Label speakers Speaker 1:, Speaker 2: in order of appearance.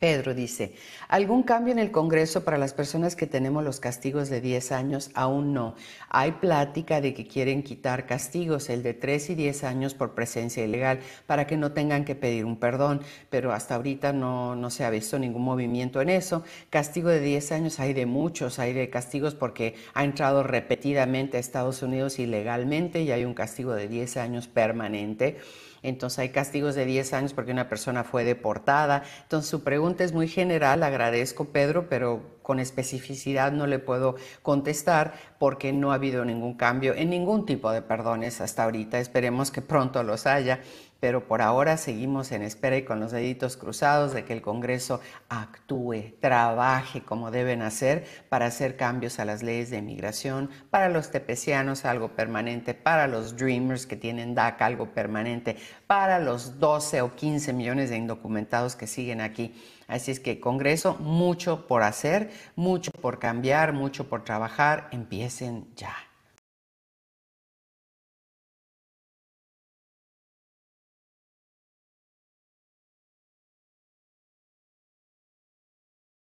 Speaker 1: Pedro dice, ¿algún cambio en el Congreso para las personas que tenemos los castigos de 10 años? Aún no. Hay plática de que quieren quitar castigos, el de 3 y 10 años por presencia ilegal, para que no tengan que pedir un perdón, pero hasta ahorita no, no se ha visto ningún movimiento en eso. Castigo de 10 años hay de muchos, hay de castigos porque ha entrado repetidamente a Estados Unidos ilegalmente y hay un castigo de 10 años permanente. Entonces hay castigos de 10 años porque una persona fue deportada. Entonces su pregunta es muy general, agradezco Pedro, pero con especificidad no le puedo contestar porque no ha habido ningún cambio en ningún tipo de perdones hasta ahorita. Esperemos que pronto los haya pero por ahora seguimos en espera y con los deditos cruzados de que el Congreso actúe, trabaje como deben hacer para hacer cambios a las leyes de inmigración, para los tepecianos algo permanente, para los Dreamers que tienen DACA algo permanente, para los 12 o 15 millones de indocumentados que siguen aquí. Así es que Congreso, mucho por hacer, mucho por cambiar, mucho por trabajar,
Speaker 2: empiecen ya.